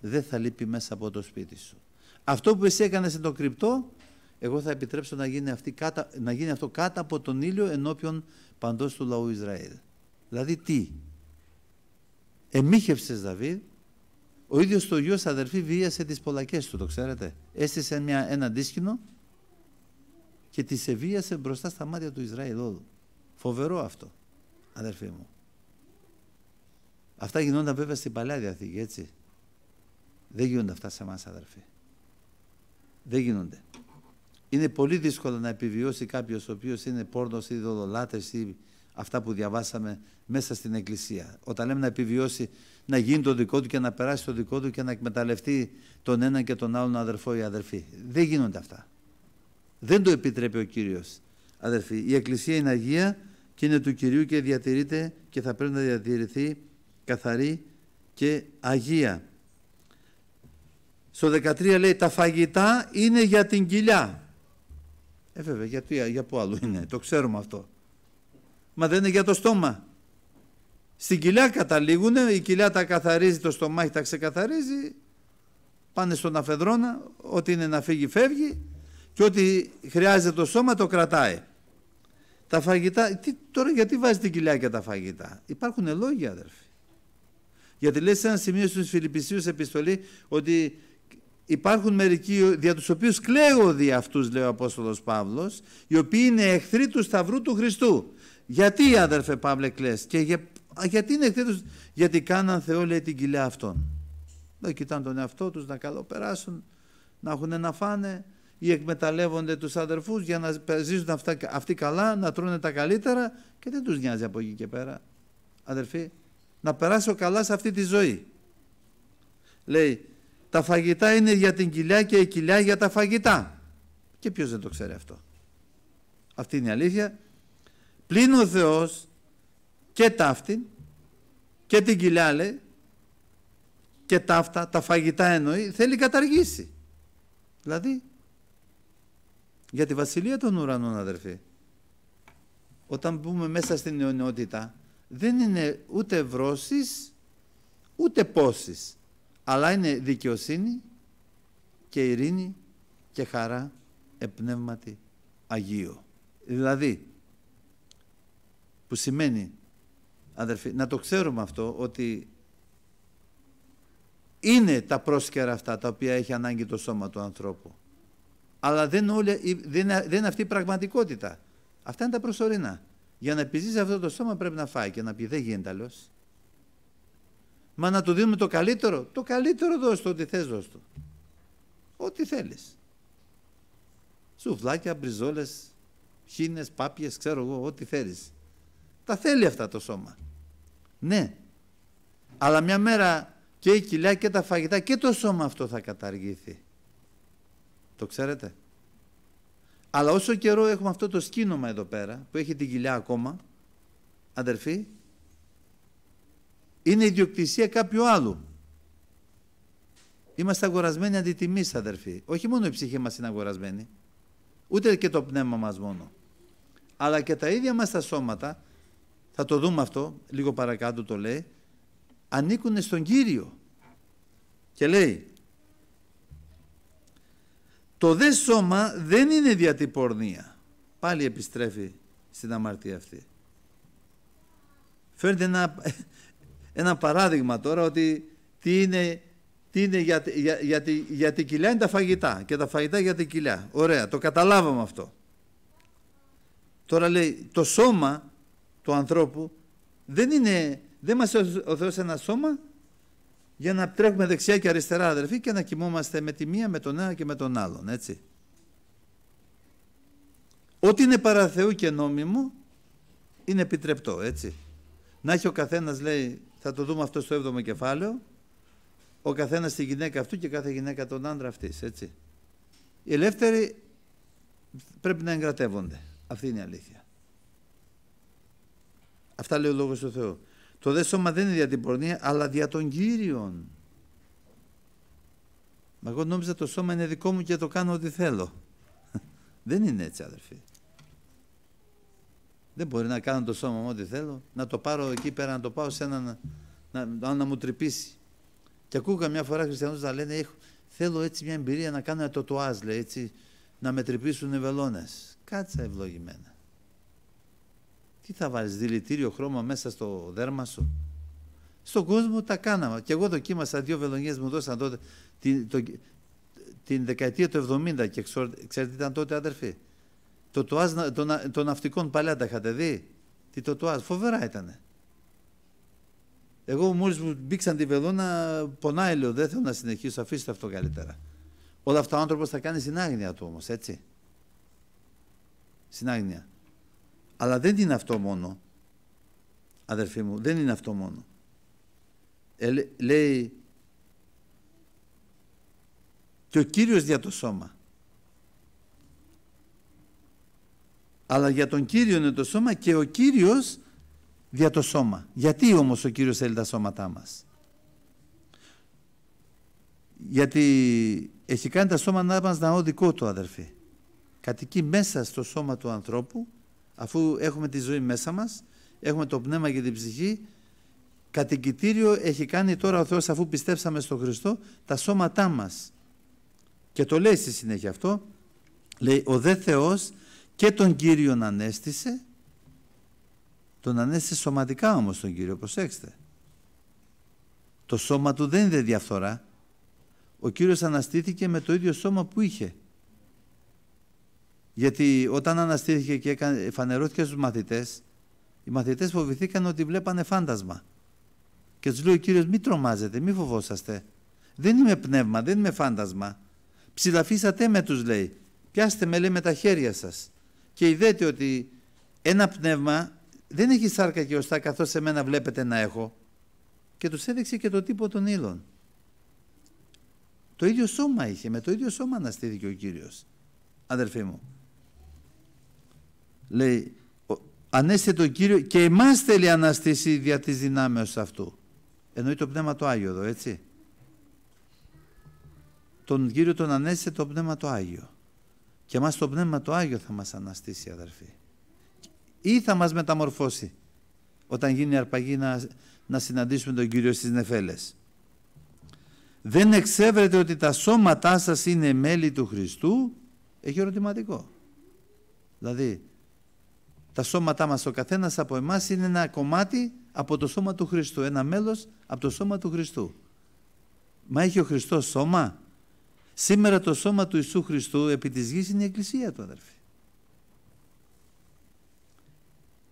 δεν θα λείπει μέσα από το σπίτι σου. Αυτό που εσύ έκανες στο κρυπτό, εγώ θα επιτρέψω να γίνει, αυτή, να αυτό κάτω από τον ήλιο ενώπιον παντός του λαού Ισραήλ. Δηλαδή τι, εμίχευσες Δαβίδ ο ίδιος το γιο αδερφή βίασε τις πολλακές του, το ξέρετε. έστεισε μια, ένα αντίσκηνο και τη εβίασε μπροστά στα μάτια του Ισραήλ όλου. Φοβερό αυτό, αδερφοί μου. Αυτά γινόταν βέβαια στην παλιά Διαθήκη, έτσι. Δεν γίνονται αυτά σε εμάς, αδερφοί. Δεν γίνονται. Είναι πολύ δύσκολο να επιβιώσει κάποιος ο οποίος είναι πόρνος ή δολολάτε ή αυτά που διαβάσαμε μέσα στην Εκκλησία. Όταν λέμε να επιβιώσει, να γίνει το δικό του και να περάσει το δικό του και να εκμεταλλευτεί τον έναν και τον άλλον αδερφό ή αδερφή. Δεν γίνονται αυτά. Δεν το επιτρέπει ο Κύριος, αδερφή. Η Εκκλησία είναι Αγία και είναι του Κυρίου και διατηρείται και θα πρέπει να διατηρηθεί καθαρή και Αγία. Στο 13 λέει τα φαγητά είναι για την κοιλιά. Ε βέβαια γιατί, για πού άλλο είναι, το ξέρουμε αυτό. Μα δεν είναι για το στόμα. Στην κοιλιά καταλήγουν, η κοιλιά τα καθαρίζει, το στομάχι τα ξεκαθαρίζει, πάνε στον αφεδρόνα, ό,τι είναι να φύγει φεύγει και ό,τι χρειάζεται το σώμα το κρατάει. Τα φαγητά, τώρα γιατί βάζει την κοιλιά και τα φαγητά. Υπάρχουν λόγια αδερφοί. Γιατί λέει σε ένα σημείο στους Φιλιππισίους επιστολή ότι υπάρχουν μερικοί για τους οποίους κλαίω δι' αυτούς λέει ο Απόστολος Παύλος οι οποίοι είναι εχθροί του Σταυρού του Χριστού. Γιατί αδερφέ Παύλε κλαις και για γιατί είναι γιατί κάναν Θεό λέει την κοιλιά αυτών. Δεν κοιτάνε τον εαυτό τους να καλοπεράσουν, να έχουν να φάνε ή εκμεταλλεύονται τους αδερφούς για να ζήσουν αυτά, αυτοί καλά, να τρώνε τα καλύτερα και δεν τους νοιάζει από εκεί και πέρα. Αδερφοί, να περάσω καλά σε αυτή τη ζωή. Λέει, τα φαγητά είναι για την κοιλιά και η κοιλιά για τα φαγητά. Και ποιος δεν το ξέρει αυτό. Αυτή είναι η αλήθεια. Πλην ο Θεός και ταύτην και την κοιλιά λέει και ταύτα, τα φαγητά εννοεί, θέλει καταργήσει. Δηλαδή, για τη βασιλεία των ουρανών αδερφοί, όταν πούμε μέσα στην αιωνιότητα, δεν είναι ούτε βρώσεις, ούτε πόσεις, αλλά είναι δικαιοσύνη και ειρήνη και χαρά επνεύματι Αγίο Δηλαδή, που σημαίνει αδερφοί, να το ξέρουμε αυτό ότι είναι τα πρόσκαιρα αυτά τα οποία έχει ανάγκη το σώμα του ανθρώπου. Αλλά δεν, όλη, δεν, δεν είναι αυτή η πραγματικότητα. Αυτά είναι τα προσωρινά. Για να επιζήσει αυτό το σώμα πρέπει να φάει και να πει δεν γίνεται αλλιώς. Μα να του δίνουμε το καλύτερο. Το καλύτερο δώσ' το, ό,τι θες δώσ' το. Ό,τι θέλεις. Σουβλάκια, μπριζόλες, χίνες, πάπιες, ξέρω εγώ, ό,τι θέλεις. Τα θέλει αυτά το σώμα. Ναι. Αλλά μια μέρα και η κοιλιά και τα φαγητά και το σώμα αυτό θα καταργηθεί. Το ξέρετε. Αλλά όσο καιρό έχουμε αυτό το σκήνομα εδώ πέρα που έχει την κοιλιά ακόμα, αδερφοί, είναι ιδιοκτησία κάποιου άλλου. Είμαστε αγορασμένοι αντιτιμή, αδερφοί. Όχι μόνο η ψυχή μας είναι αγορασμένη, ούτε και το πνεύμα μας μόνο. Αλλά και τα ίδια μας τα σώματα θα το δούμε αυτό, λίγο παρακάτω το λέει, ανήκουν στον Κύριο. Και λέει, το δε σώμα δεν είναι δια την πορνεία. Πάλι επιστρέφει στην αμαρτία αυτή. Φέρνει ένα, ένα παράδειγμα τώρα ότι τι είναι, τι είναι για, για, για, για την κοιλιά είναι τα φαγητά και τα φαγητά για την κοιλιά. Ωραία, το καταλάβαμε αυτό. Τώρα λέει το σώμα του ανθρώπου δεν είναι, δεν μας ο Θεός ένα σώμα για να τρέχουμε δεξιά και αριστερά αδερφοί και να κοιμόμαστε με τη μία, με τον ένα και με τον άλλον, έτσι. Ό,τι είναι παρά Θεού και νόμιμο είναι επιτρεπτό, έτσι. Να έχει ο καθένας λέει, θα το δούμε αυτό στο 7ο κεφάλαιο, ο καθένας τη γυναίκα αυτού και κάθε γυναίκα τον άντρα αυτής, έτσι. Οι ελεύθεροι πρέπει να εγκρατεύονται. Αυτή είναι η αλήθεια. Αυτά λέει ο λόγος του Θεού. Το δε σώμα δεν είναι δια την πορνεία, αλλά δια των Κύριων. Μα εγώ νόμιζα το σώμα είναι δικό μου και το κάνω ό,τι θέλω. *laughs* Δεν είναι έτσι αδερφοί. Δεν μπορεί να κάνω το σώμα μου ό,τι θέλω, να το πάρω εκεί πέρα, να το πάω σε έναν, να, να, μου τρυπήσει. Και ακούγα μια φορά χριστιανούς να λένε, θέλω έτσι μια εμπειρία να κάνω το τουάζ, λέει, έτσι, να με τρυπήσουν οι βελόνες. Κάτσα ευλογημένα. Τι θα βάλεις δηλητήριο χρώμα μέσα στο δέρμα σου. Στον κόσμο τα κάναμε. Και εγώ δοκίμασα δύο βελονιές μου δώσαν τότε την, την δεκαετία του 70 και ξέρετε τι ήταν τότε αδερφοί. Το τουάζ των, ναυτικών παλιά τα είχατε δει. Τι το τουάζ. Φοβερά ήτανε. Εγώ μόλις μου μπήξαν τη βελόνα, πονάει λέω. Δεν θέλω να συνεχίσω, αφήστε αυτό καλύτερα. Όλα αυτά ο άνθρωπος θα κάνει στην άγνοια του όμως, έτσι. Στην αλλά δεν είναι αυτό μόνο. Αδερφοί μου, δεν είναι αυτό μόνο. Ε, λέει και ο Κύριος για το σώμα. Αλλά για τον Κύριο είναι το σώμα και ο Κύριος για το σώμα. Γιατί όμως ο Κύριος θέλει τα σώματά μας. Γιατί έχει κάνει τα σώματά μας να δικό του αδερφή. Κατοικεί μέσα στο σώμα του ανθρώπου αφού έχουμε τη ζωή μέσα μας, έχουμε το πνεύμα και την ψυχή, κατοικητήριο έχει κάνει τώρα ο Θεός αφού πιστέψαμε στον Χριστό τα σώματά μας. Και το λέει στη συνέχεια αυτό, λέει ο δε Θεός και τον να ανέστησε, τον ανέστησε σωματικά όμως τον Κύριο, προσέξτε. Το σώμα του δεν είναι διαφθορά. Ο Κύριος αναστήθηκε με το ίδιο σώμα που είχε. Γιατί όταν αναστήθηκε και φανερώθηκε στους μαθητές, οι μαθητές φοβηθήκαν ότι βλέπανε φάντασμα. Και τους λέει ο Κύριος μη τρομάζετε, μη φοβόσαστε. Δεν είμαι πνεύμα, δεν είμαι φάντασμα. Ψηλαφίσατε με τους λέει. Πιάστε με λέει με τα χέρια σας. Και ιδέτε ότι ένα πνεύμα δεν έχει σάρκα και οστά καθώς σε μένα βλέπετε να έχω. Και τους έδειξε και το τύπο των ύλων. Το ίδιο σώμα είχε, με το ίδιο σώμα αναστήθηκε ο Κύριος. Αδερφοί μου, λέει ανέστε τον Κύριο και εμάς θέλει αναστήσει δια της δυνάμεως αυτού. Εννοεί το Πνεύμα το Άγιο εδώ, έτσι. Τον Κύριο τον ανέστε το Πνεύμα το Άγιο. Και εμάς το Πνεύμα το Άγιο θα μας αναστήσει αδερφοί. Ή θα μας μεταμορφώσει όταν γίνει αρπαγή να, να συναντήσουμε τον Κύριο στις νεφέλες. Δεν εξέβρετε ότι τα σώματά σας είναι μέλη του Χριστού. Έχει ερωτηματικό. Δηλαδή, τα σώματά μας ο καθένας από εμάς είναι ένα κομμάτι από το σώμα του Χριστού, ένα μέλος από το σώμα του Χριστού. Μα έχει ο Χριστός σώμα. Σήμερα το σώμα του Ιησού Χριστού επί της γης είναι η Εκκλησία του αδερφή.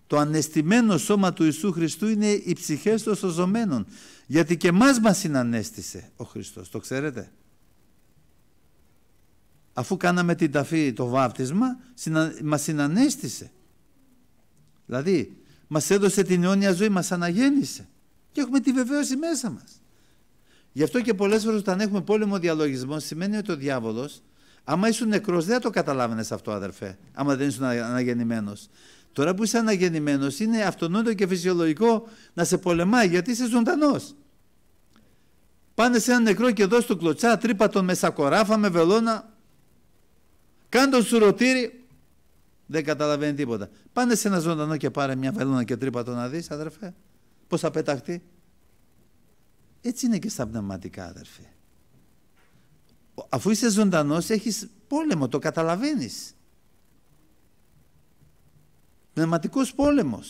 Το ανεστημένο σώμα του Ιησού Χριστού είναι οι ψυχές των σωζωμένων. Γιατί και μας μας συνανέστησε ο Χριστός, το ξέρετε. Αφού κάναμε την ταφή, το βάπτισμα, μας συνανέστησε. Δηλαδή, μας έδωσε την αιώνια ζωή, μας αναγέννησε. Και έχουμε τη βεβαίωση μέσα μας. Γι' αυτό και πολλές φορές όταν έχουμε πόλεμο διαλογισμό σημαίνει ότι ο διάβολος άμα ήσουν νεκρός δεν θα το καταλάβαινες αυτό αδερφέ, άμα δεν ήσουν αναγεννημένος. Τώρα που είσαι αναγεννημένος είναι αυτονόητο και φυσιολογικό να σε πολεμάει γιατί είσαι ζωντανός. Πάνε σε ένα νεκρό και δώσ' του κλωτσά, τρύπα τον με σακοράφα, με βελόνα, κάν' τον σουρωτήρι, δεν καταλαβαίνει τίποτα. Πάνε σε ένα ζωντανό και πάρε μια βελόνα και τρύπα να δεις, αδερφέ. Πώς θα πεταχτεί. Έτσι είναι και στα πνευματικά, αδερφέ. Αφού είσαι ζωντανός, έχεις πόλεμο, το καταλαβαίνεις. Πνευματικός πόλεμος.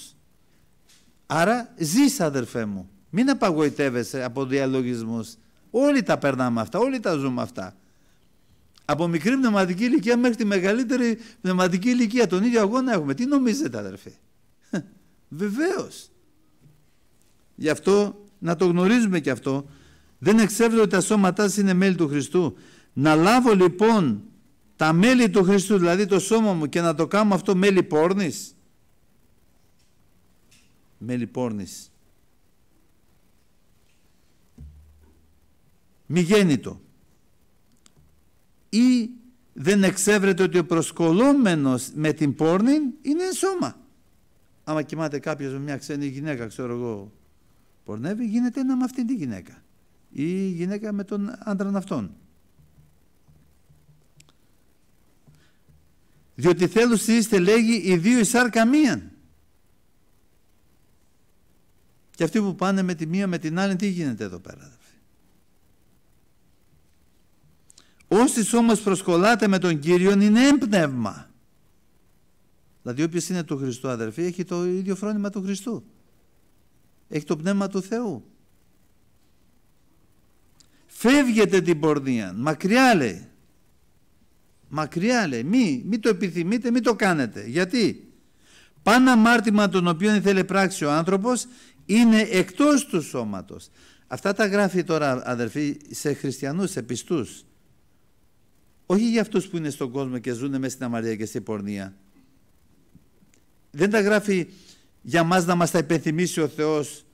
Άρα ζεις, αδερφέ μου. Μην απαγοητεύεσαι από διαλογισμούς. Όλοι τα περνάμε αυτά, όλοι τα ζούμε αυτά από μικρή πνευματική ηλικία μέχρι τη μεγαλύτερη πνευματική ηλικία. Τον ίδιο αγώνα έχουμε. Τι νομίζετε, αδερφοί. Βεβαίως. Γι' αυτό να το γνωρίζουμε και αυτό. Δεν εξεύδω ότι τα σώματά σας είναι μέλη του Χριστού. Να λάβω λοιπόν τα μέλη του Χριστού, δηλαδή το σώμα μου, και να το κάνω αυτό μέλη πόρνης. Μέλη πόρνης. Μη γέννητο ή δεν εξεύρεται ότι ο προσκολόμενος με την πόρνη είναι σώμα. Άμα κοιμάται κάποιος με μια ξένη γυναίκα, ξέρω εγώ, πορνεύει, γίνεται ένα με αυτήν τη γυναίκα. Ή η γυναικα με τον άντραν αυτόν. Διότι θέλουν είστε λέγει οι δύο εισάρκα μίαν. Και αυτοί που πάνε με τη μία με την άλλη, τι γίνεται εδώ πέρα. Όσοι όμως προσκολάτε με τον Κύριο είναι έμπνευμα. Δηλαδή όποιος είναι του Χριστού αδερφοί έχει το ίδιο φρόνημα του Χριστού. Έχει το πνεύμα του Θεού. Φεύγετε την πορνεία. Μακριά λέει. Μακριά λέει. Μη, μη το επιθυμείτε, μη το κάνετε. Γιατί πάνω αμάρτημα τον οποίο ήθελε πράξει ο άνθρωπος είναι εκτός του σώματος. Αυτά τα γράφει τώρα αδερφοί σε χριστιανούς, σε πιστούς. Όχι για αυτούς που είναι στον κόσμο και ζουν μέσα στην αμαρτία και στην πορνεία. Δεν τα γράφει για μας να μας τα υπενθυμίσει ο Θεός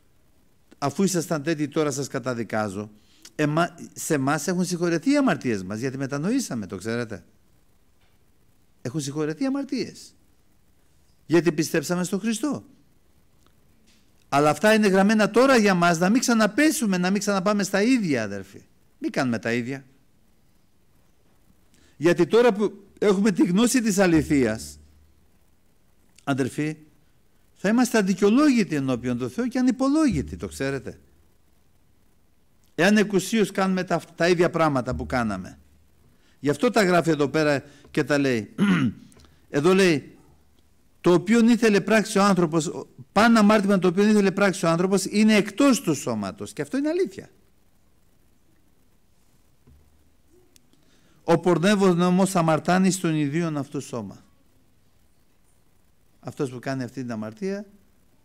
αφού ήσασταν τέτοιοι τώρα σας καταδικάζω. σε εμά έχουν συγχωρεθεί οι αμαρτίες μας γιατί μετανοήσαμε το ξέρετε. Έχουν συγχωρεθεί οι αμαρτίες. Γιατί πιστέψαμε στον Χριστό. Αλλά αυτά είναι γραμμένα τώρα για μας να μην ξαναπέσουμε, να μην ξαναπάμε στα ίδια αδερφοί. Μην κάνουμε τα ίδια. Γιατί τώρα που έχουμε τη γνώση της αληθείας, αδερφοί, θα είμαστε αντικειολόγητοι ενώπιον του Θεού και ανυπολόγητοι, το ξέρετε. Εάν εκουσίως κάνουμε τα, τα ίδια πράγματα που κάναμε. Γι' αυτό τα γράφει εδώ πέρα και τα λέει. *clears throat* Εδώ λέει, το οποίο ήθελε πράξει ο άνθρωπος, πάνω αμάρτημα το οποίο ήθελε πράξει ο άνθρωπος, είναι εκτός του σώματος. Και αυτό είναι αλήθεια. Ο πορνεύος νόμος αμαρτάνει στον ιδίον αυτό σώμα. Αυτός που κάνει αυτή την αμαρτία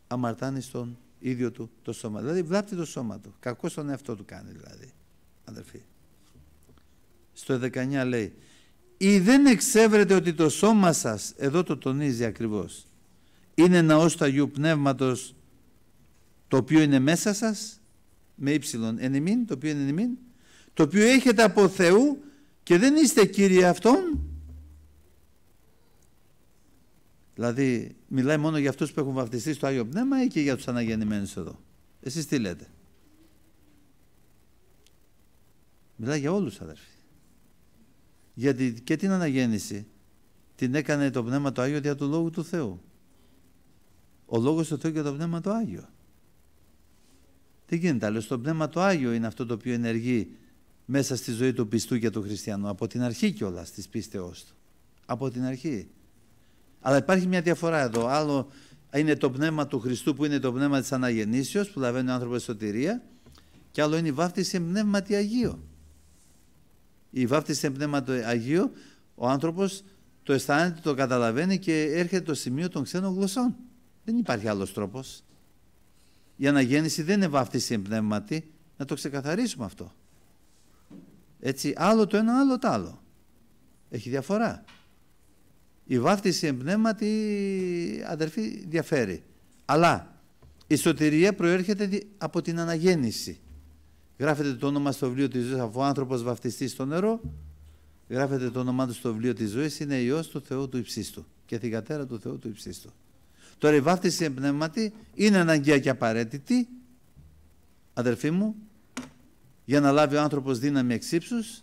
αμαρτάνει στον ίδιο του το σώμα. Δηλαδή βλάπτει το σώμα του. Κακό στον εαυτό του κάνει δηλαδή. Αδερφοί. Στο 19 λέει «Ή δεν εξέβρετε ότι το σώμα σας» εδώ το τονίζει ακριβώς «είναι ναός του Αγίου Πνεύματος το οποίο είναι μέσα σας» με ύψιλον ημίν, το οποίο είναι ημίν, το οποίο έχετε από Θεού και δεν είστε κύριοι αυτών. Δηλαδή μιλάει μόνο για αυτούς που έχουν βαφτιστεί στο Άγιο Πνεύμα ή και για τους αναγεννημένους εδώ. Εσείς τι λέτε. Μιλάει για όλους αδερφοί. Γιατί και την αναγέννηση την έκανε το Πνεύμα το Άγιο δια του Λόγου του Θεού. Ο Λόγος του Θεού και το Πνεύμα το Άγιο. Τι γίνεται, αλλά στο Πνεύμα το Άγιο είναι αυτό το οποίο ενεργεί μέσα στη ζωή του πιστού και του χριστιανού. Από την αρχή κιόλας της πίστεώς του. Από την αρχή. Αλλά υπάρχει μια διαφορά εδώ. Άλλο είναι το πνεύμα του Χριστού που είναι το πνεύμα της αναγεννήσεως που λαβαίνει ο άνθρωπος σωτηρία και άλλο είναι η βάφτιση πνεύματι Αγίου. Η βάφτιση πνεύματι Αγίου ο άνθρωπος το αισθάνεται, το καταλαβαίνει και έρχεται το σημείο των ξένων γλωσσών. Δεν υπάρχει άλλος τρόπος. Η αναγέννηση δεν είναι βάφτιση πνεύματι, να το ξεκαθαρίσουμε αυτό. Έτσι, άλλο το ένα, άλλο το άλλο. Έχει διαφορά. Η βάφτιση εμπνεύματι, αδερφή διαφέρει. Αλλά η σωτηρία προέρχεται από την αναγέννηση. Γράφεται το όνομα στο βιβλίο της ζωής, αφού ο άνθρωπος βαφτιστεί στο νερό, γράφεται το όνομά του στο βιβλίο της ζωής, είναι Υιός του Θεού του Υψίστου και θυγατέρα του Θεού του Υψίστου. Τώρα η βάφτιση εμπνεύματη είναι αναγκαία και απαραίτητη, αδερφοί μου, για να λάβει ο άνθρωπος δύναμη ύψους,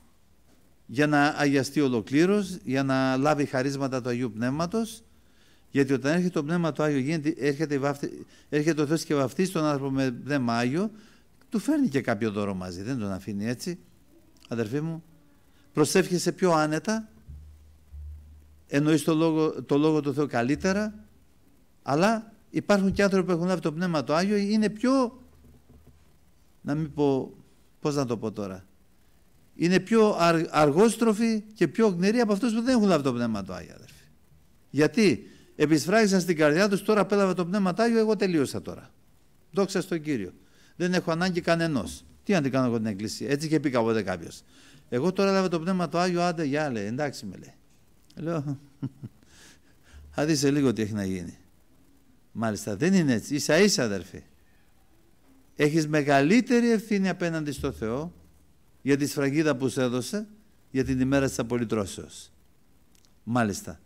για να αγιαστεί ολοκλήρως, για να λάβει χαρίσματα του Αγίου Πνεύματος, γιατί όταν έρχεται το Πνεύμα του Άγιο, γίνεται, έρχεται, έρχεται ο Θεός και βαφτίζει τον άνθρωπο με Πνεύμα Άγιο, του φέρνει και κάποιο δώρο μαζί, δεν τον αφήνει έτσι. Αδερφοί μου, προσεύχεσαι πιο άνετα, εννοείς το λόγο, το λόγο του Θεού καλύτερα, αλλά υπάρχουν και άνθρωποι που έχουν λάβει το Πνεύμα του Άγιο, είναι πιο, να μην πω πώς να το πω τώρα, είναι πιο αργόστροφοι και πιο γνηροί από αυτούς που δεν έχουν λάβει το Πνεύμα του Άγιο, αδερφοί. Γιατί επισφράγησαν στην καρδιά τους, τώρα πέλαβε το Πνεύμα του Άγιο, εγώ τελείωσα τώρα. Δόξα στον Κύριο. Δεν έχω ανάγκη κανενός. Τι αν την κάνω εγώ την Εκκλησία. Έτσι και πει κάποτε κάποιος. Εγώ τώρα έλαβα το πνεύμα του Άγιο, άντε για λέει, εντάξει με λέει. Λέω, *laughs* θα δεις λίγο τι έχει να γίνει. Μάλιστα δεν είναι έτσι. ίσα ίσα αδερφοί έχεις μεγαλύτερη ευθύνη απέναντι στο Θεό για τη σφραγίδα που σου έδωσε για την ημέρα της απολυτρώσεως. Μάλιστα.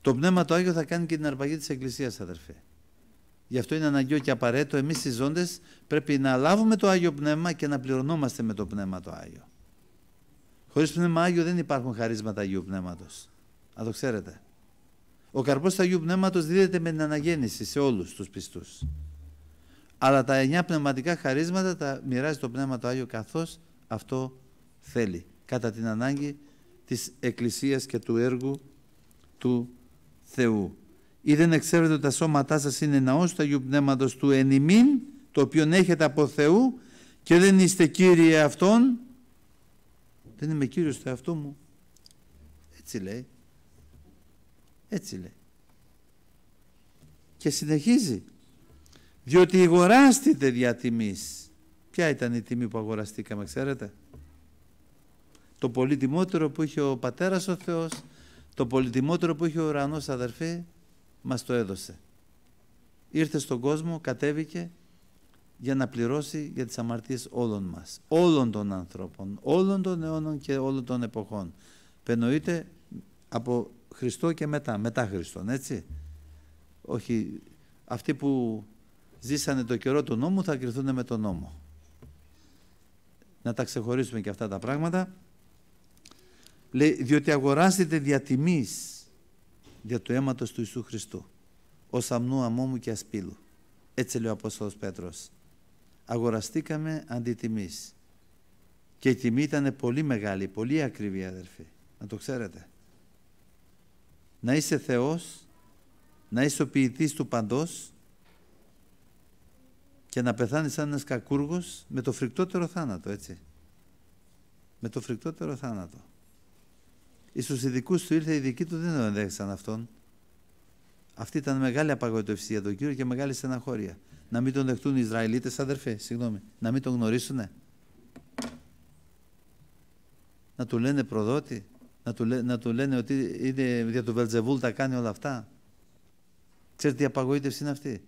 Το Πνεύμα το Άγιο θα κάνει και την αρπαγή της Εκκλησίας, αδερφέ. Γι' αυτό είναι αναγκαίο και απαραίτητο εμείς οι ζώντες πρέπει να λάβουμε το Άγιο Πνεύμα και να πληρωνόμαστε με το Πνεύμα το Άγιο. Χωρίς Πνεύμα Άγιο δεν υπάρχουν χαρίσματα Αγίου Πνεύματος. Αν το ξέρετε. Ο καρπός του Αγίου Πνεύματος δίδεται με την αναγέννηση σε όλους τους πιστούς. Αλλά τα εννιά πνευματικά χαρίσματα τα μοιράζει το Πνεύμα το Άγιο καθώς αυτό θέλει. Κατά την ανάγκη της Εκκλησίας και του έργου του Θεού. Ή δεν εξέρετε ότι τα σώματά σας είναι ναός του Αγίου Πνεύματος του εν το οποίο έχετε από Θεού και δεν είστε κύριοι αυτών. Δεν είμαι κύριος του εαυτού μου. Έτσι λέει. Έτσι λέει. Και συνεχίζει διότι αγοράστητε δια τιμής. Ποια ήταν η τιμή που αγοραστήκαμε, ξέρετε. Το πολύτιμότερο που είχε ο πατέρας ο Θεός, το πολύτιμότερο που είχε ο ουρανός αδερφή, μας το έδωσε. Ήρθε στον κόσμο, κατέβηκε για να πληρώσει για τις αμαρτίες όλων μας, όλων των ανθρώπων, όλων των αιώνων και όλων των εποχών. Πενοείται από Χριστό και μετά, μετά Χριστόν, έτσι. Όχι αυτοί που ζήσανε το καιρό του νόμου, θα κρυθούν με τον νόμο. Να τα ξεχωρίσουμε και αυτά τα πράγματα. Λέει, διότι αγοράσετε τιμής για το αίματος του Ιησού Χριστού, ως αμνού αμόμου και ασπίλου. Έτσι λέει ο Απόστολος Πέτρος. Αγοραστήκαμε αντιτιμής. Και η τιμή ήταν πολύ μεγάλη, πολύ ακριβή αδερφή. Να το ξέρετε. Να είσαι Θεός, να είσαι ο του παντός, και να πεθάνει σαν ένας κακούργος με το φρικτότερο θάνατο, έτσι. Με το φρικτότερο θάνατο. Στους ειδικού του ήρθε οι δικοί του, δεν τον αυτόν. Αυτή ήταν μεγάλη απαγοητευσία για τον Κύριο και μεγάλη στεναχώρια. Να μην τον δεχτούν οι Ισραηλίτες, αδερφέ, συγγνώμη, να μην τον γνωρίσουνε. Να του λένε προδότη, να του, να του λένε ότι είναι για τον Βελτζεβούλ τα κάνει όλα αυτά. Ξέρετε τι απαγοήτευση είναι αυτή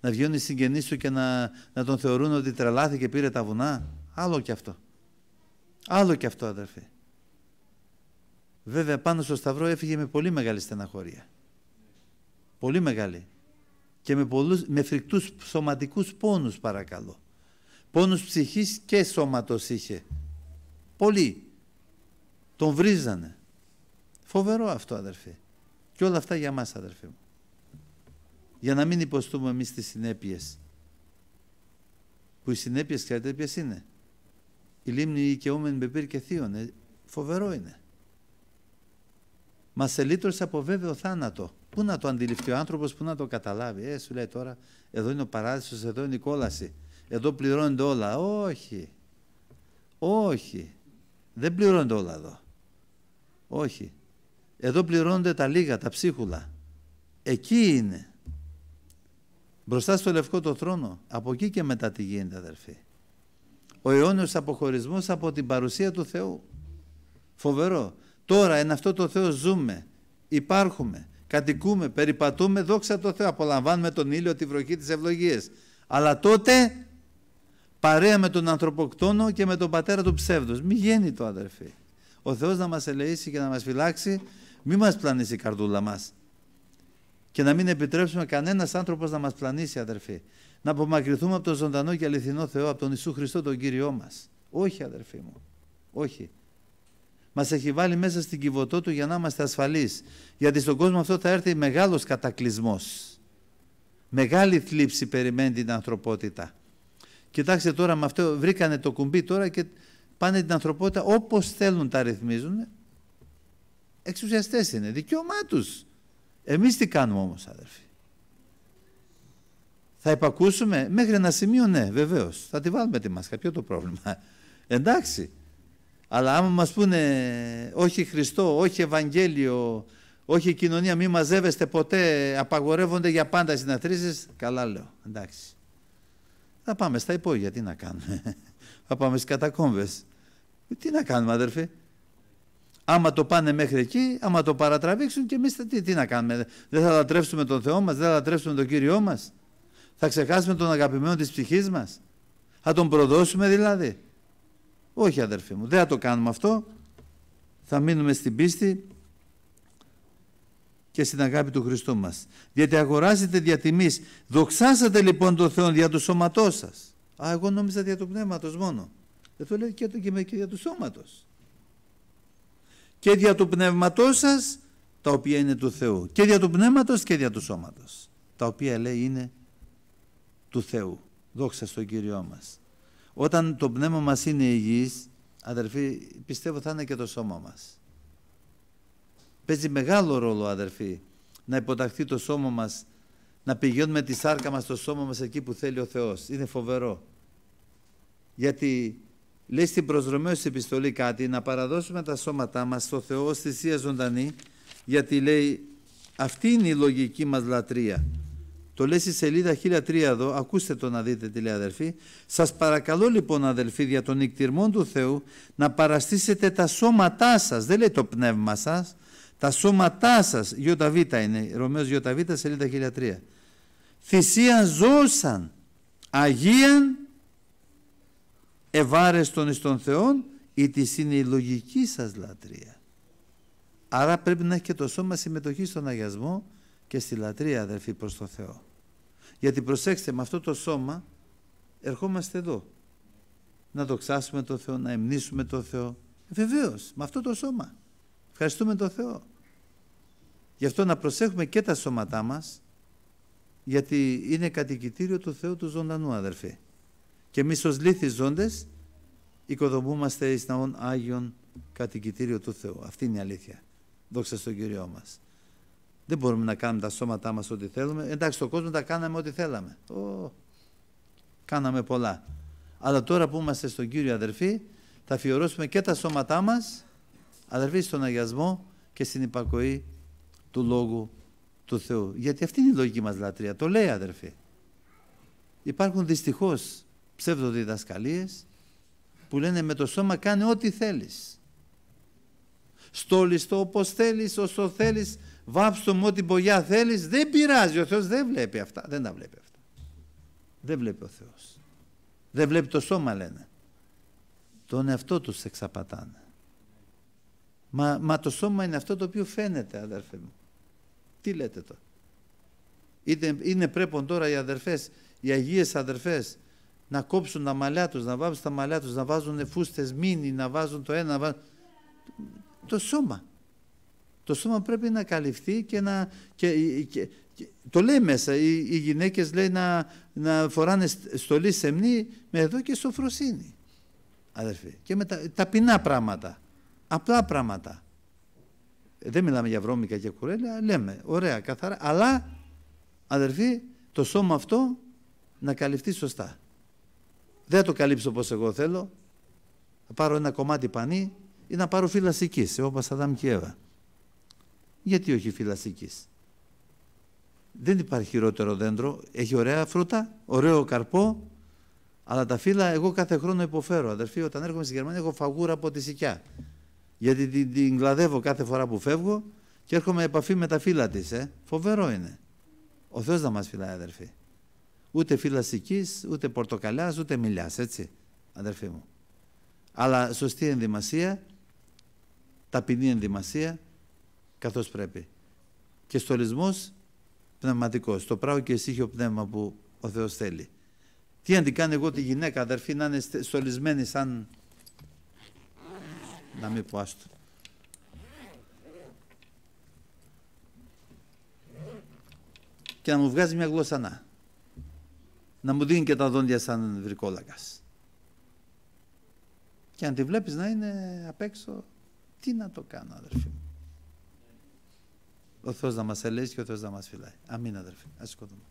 να βγαίνουν οι συγγενείς και να, να τον θεωρούν ότι τρελάθηκε και πήρε τα βουνά. Άλλο και αυτό. Άλλο και αυτό αδερφέ. Βέβαια πάνω στο Σταυρό έφυγε με πολύ μεγάλη στεναχωρία. Πολύ μεγάλη. Και με, πολλούς, με φρικτούς σωματικούς πόνους παρακαλώ. Πόνους ψυχής και σώματος είχε. Πολύ. Τον βρίζανε. Φοβερό αυτό αδερφέ. Και όλα αυτά για μας αδερφέ μου για να μην υποστούμε εμείς τις συνέπειες. Που οι συνέπειες ξέρετε ποιες είναι. Η λίμνη η πύρ και θείων, ε, φοβερό είναι. μας σε ελίτρωσε από βέβαιο θάνατο. Πού να το αντιληφθεί ο άνθρωπος, πού να το καταλάβει. Ε, σου λέει τώρα, εδώ είναι ο παράδεισος, εδώ είναι η κόλαση. Εδώ πληρώνεται όλα. Όχι. Όχι. Δεν πληρώνεται όλα εδώ. Όχι. Εδώ πληρώνονται τα λίγα, τα ψίχουλα. Εκεί είναι. Μπροστά στο λευκό το θρόνο. Από εκεί και μετά τι γίνεται αδερφοί. Ο αιώνιος αποχωρισμός από την παρουσία του Θεού. Φοβερό. Τώρα εν αυτό το Θεό ζούμε, υπάρχουμε, κατοικούμε, περιπατούμε, δόξα τω Θεώ, απολαμβάνουμε τον ήλιο, τη βροχή, τις ευλογίες. Αλλά τότε παρέα με τον ανθρωποκτόνο και με τον πατέρα του ψεύδους. Μη γίνει το αδερφοί. Ο Θεός να μας ελεήσει και να μας φυλάξει, μη μας πλανήσει η καρδούλα μας και να μην επιτρέψουμε κανένας άνθρωπος να μας πλανήσει, αδερφοί. Να απομακρυνθούμε από τον ζωντανό και αληθινό Θεό, από τον Ιησού Χριστό, τον κύριο μας. Όχι, αδερφοί μου. Όχι. Μας έχει βάλει μέσα στην κυβωτό του για να είμαστε ασφαλείς. Γιατί στον κόσμο αυτό θα έρθει μεγάλος κατακλυσμός. Μεγάλη θλίψη περιμένει την ανθρωπότητα. Κοιτάξτε τώρα με αυτό, βρήκανε το κουμπί τώρα και πάνε την ανθρωπότητα όπως θέλουν τα ρυθμίζουν. Εξουσιαστές είναι, δικαίωμά τους. Εμείς τι κάνουμε όμως αδερφοί. Θα υπακούσουμε μέχρι ένα σημείο ναι βεβαίως. Θα τη βάλουμε τη μάσκα. Ποιο το πρόβλημα. *laughs* Εντάξει. Αλλά άμα μας πούνε όχι Χριστό, όχι Ευαγγέλιο, όχι κοινωνία, μη μαζεύεστε ποτέ, απαγορεύονται για πάντα οι συναθρήσεις, καλά λέω. Εντάξει. Θα πάμε στα υπόγεια, τι να κάνουμε. *laughs* Θα πάμε στις κατακόμβες. Τι να κάνουμε αδερφοί. Άμα το πάνε μέχρι εκεί, άμα το παρατραβήξουν και εμείς τι, να κάνουμε. Δεν θα λατρεύσουμε τον Θεό μας, δεν θα λατρεύσουμε τον Κύριό μας, Θα ξεχάσουμε τον αγαπημένο της ψυχής μας, Θα τον προδώσουμε δηλαδή. Όχι αδερφοί μου, δεν θα το κάνουμε αυτό. Θα μείνουμε στην πίστη και στην αγάπη του Χριστού μας. Γιατί αγοράζετε δια τιμής. Δοξάσατε λοιπόν τον Θεό για του σώματός σας. Α, εγώ νόμιζα για του πνεύματος μόνο. Δεν το λέει και, το, και, του σώματος και δια του πνεύματός σας τα οποία είναι του Θεού και δια του πνεύματος και δια του σώματος τα οποία λέει είναι του Θεού δόξα στον Κύριό μας όταν το πνεύμα μας είναι υγιής αδερφοί πιστεύω θα είναι και το σώμα μας παίζει μεγάλο ρόλο αδερφοί να υποταχθεί το σώμα μας να πηγαίνουμε τη σάρκα μας το σώμα μας εκεί που θέλει ο Θεός είναι φοβερό γιατί λέει στην προσδρομέως επιστολή κάτι, να παραδώσουμε τα σώματά μας στο Θεό ως θυσία ζωντανή, γιατί λέει αυτή είναι η λογική μας λατρεία. Το λέει στη σελίδα 1003 εδώ, ακούστε το να δείτε τι λέει αδερφή Σας παρακαλώ λοιπόν αδελφοί για τον νικτυρμό του Θεού να παραστήσετε τα σώματά σας, δεν λέει το πνεύμα σας, τα σώματά σας, ΙΒ είναι, Ρωμαίος ΙΒ σελίδα 1003. Θυσία ζώσαν, Αγίαν ευάρεστον εις τον Θεόν ή της είναι η λογική σας λατρεία. Άρα πρέπει να έχει και το σώμα συμμετοχή στον αγιασμό και στη λατρεία αδερφή προς τον Θεό. Γιατί προσέξτε με αυτό το σώμα ερχόμαστε εδώ. Να δοξάσουμε το Θεό, να εμνήσουμε το Θεό. Ε, Βεβαίως, με αυτό το σώμα. Ευχαριστούμε τον Θεό. Γι' αυτό να προσέχουμε και τα σώματά μας, γιατί είναι κατοικητήριο του Θεού του ζωντανού αδερφή και εμείς ως λύθοι ζώντες οικοδομούμαστε εις ναόν Άγιον κατοικητήριο του Θεού. Αυτή είναι η αλήθεια. Δόξα στον Κύριό μας. Δεν μπορούμε να κάνουμε τα σώματά μας ό,τι θέλουμε. Εντάξει, στον κόσμο τα κάναμε ό,τι θέλαμε. Ο, κάναμε πολλά. Αλλά τώρα που είμαστε στον Κύριο αδερφή, θα αφιερώσουμε και τα σώματά μας, αδερφή στον αγιασμό και στην υπακοή του Λόγου του Θεού. Γιατί αυτή είναι η λογική μας λατρεία. Το λέει αδερφή. Υπάρχουν δυστυχώς ψευδοδιδασκαλίες που λένε με το σώμα κάνε ό,τι θέλεις. Στόλιστο το όπως θέλεις, όσο θέλεις, βάψτο μου ό,τι μπογιά θέλεις, δεν πειράζει. Ο Θεός δεν βλέπει αυτά, δεν τα βλέπει αυτά. Δεν βλέπει ο Θεός. Δεν βλέπει το σώμα λένε. Τον εαυτό τους εξαπατάνε. Μα, μα το σώμα είναι αυτό το οποίο φαίνεται αδερφέ μου. Τι λέτε τώρα. Είναι, είναι πρέπον τώρα οι αδερφές, οι αγίες αδερφές να κόψουν τα μαλλιά τους, να βάζουν τα μαλλιά τους, να βάζουν φούστες μήνυ, να βάζουν το ένα, να βάζουν... το σώμα. Το σώμα πρέπει να καλυφθεί και να... Και, και, το λέει μέσα, οι, οι γυναίκες λέει να, να φοράνε στολή σεμνή με εδώ και σοφροσύνη. Αδερφή, Και με τα, ταπεινά πράγματα. Απλά πράγματα. Δεν μιλάμε για βρώμικα και κουρέλια, λέμε ωραία, καθαρά. Αλλά, Αδερφή, το σώμα αυτό να καλυφθεί σωστά δεν το καλύψω όπως εγώ θέλω, θα πάρω ένα κομμάτι πανί ή να πάρω φυλασικής, όπως Αδάμ και Γιατί όχι φυλασικής. Δεν υπάρχει χειρότερο δέντρο, έχει ωραία φρούτα, ωραίο καρπό, αλλά τα φύλλα εγώ κάθε χρόνο υποφέρω. Αδερφοί, όταν έρχομαι στη Γερμανία έχω φαγούρα από τη σικιά. Γιατί την, την κλαδεύω κάθε φορά που φεύγω και έρχομαι επαφή με τα φύλλα της. Ε. Φοβερό είναι. Ο Θεός να μας φυλάει αδερφοί. Ούτε φυλαστικής, ούτε πορτοκαλιάς, ούτε μιλιάς, έτσι, αδερφή μου. Αλλά σωστή ενδυμασία, ταπεινή ενδυμασία, καθώς πρέπει. Και στολισμός πνευματικός, το πράγμα και πνεύμα που ο Θεός θέλει. Τι αν την κάνω εγώ τη γυναίκα, αδερφή, να είναι στολισμένη σαν... Να μην πω άστο. Και να μου βγάζει μια γλώσσα να να μου δίνει και τα δόντια σαν βρικόλακας. Και αν τη βλέπεις να είναι απ' έξω, τι να το κάνω αδερφή μου. Ο Θεός να μας ελέγχει και ο Θεός να μας φυλάει. Αμήν αδερφή. Ας σηκωθούμε.